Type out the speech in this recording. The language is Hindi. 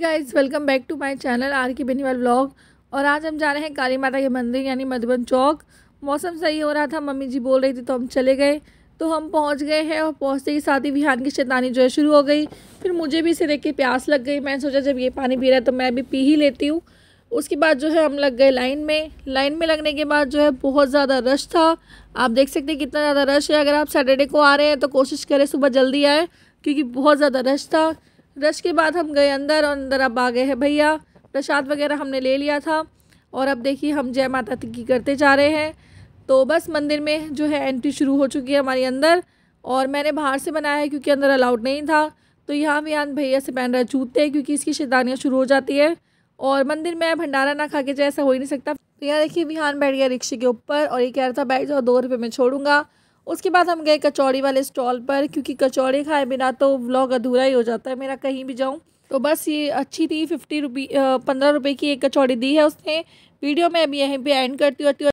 guys welcome back to my channel R K Beniwal blog और आज हम जा रहे हैं काली माता के मंदिर यानी मधुबन चौक मौसम सही हो रहा था मम्मी जी बोल रही थी तो हम चले गए तो हम पहुंच गए हैं और पहुंचते के साथ ही विहान की शैतानी जो है शुरू हो गई फिर मुझे भी इसे देख के प्यास लग गई मैंने सोचा जब ये पानी पी रहा है तो मैं भी पी ही लेती हूँ उसके बाद जो है हम लग गए लाइन में लाइन में लगने के बाद जो है बहुत ज़्यादा रश था आप देख सकते हैं कितना ज़्यादा रश है अगर आप सैटरडे को आ रहे हैं तो कोशिश करें सुबह जल्दी आए क्योंकि बहुत ज़्यादा रश था रश के बाद हम गए अंदर और अंदर अब आ गए हैं भैया प्रसाद वगैरह हमने ले लिया था और अब देखिए हम जय माता की करते जा रहे हैं तो बस मंदिर में जो है एंट्री शुरू हो चुकी है हमारी अंदर और मैंने बाहर से बनाया है क्योंकि अंदर अलाउड नहीं था तो यहाँ भी आन भैया से पहन रहा जूते क्योंकि इसकी शैतानियाँ शुरू हो जाती है और मंदिर में भंडारा ना खा के जैसा हो ही नहीं सकता तो यहाँ देखिए विहान बैठ गया रिक्शे के ऊपर और ये कह रहा था बैठ जाओ दो रुपये में छोड़ूंगा उसके बाद हम गए कचौड़ी वाले स्टॉल पर क्योंकि कचौड़ी खाए बिना तो व्लॉग अधूरा ही हो जाता है मेरा कहीं भी जाऊँ तो बस ये अच्छी थी फिफ्टी रुपी पंद्रह रुपये की एक कचौड़ी दी है उसने वीडियो में अभी यहीं पे एंड करती होती